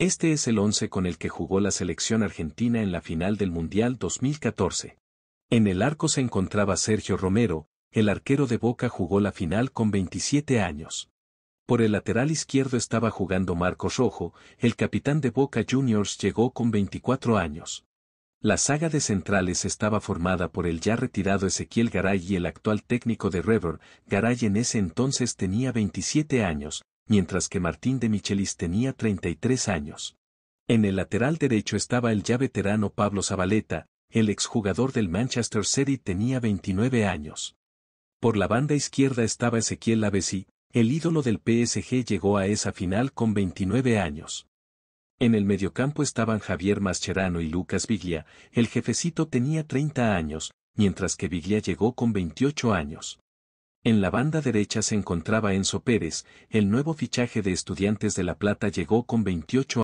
Este es el once con el que jugó la selección argentina en la final del Mundial 2014. En el arco se encontraba Sergio Romero, el arquero de Boca jugó la final con 27 años. Por el lateral izquierdo estaba jugando Marcos Rojo, el capitán de Boca Juniors llegó con 24 años. La saga de centrales estaba formada por el ya retirado Ezequiel Garay y el actual técnico de River, Garay en ese entonces tenía 27 años, mientras que Martín de Michelis tenía 33 años. En el lateral derecho estaba el ya veterano Pablo Zabaleta, el exjugador del Manchester City tenía 29 años. Por la banda izquierda estaba Ezequiel avesí el ídolo del PSG llegó a esa final con 29 años. En el mediocampo estaban Javier Mascherano y Lucas Viglia, el jefecito tenía 30 años, mientras que Viglia llegó con 28 años. En la banda derecha se encontraba Enzo Pérez, el nuevo fichaje de Estudiantes de La Plata llegó con 28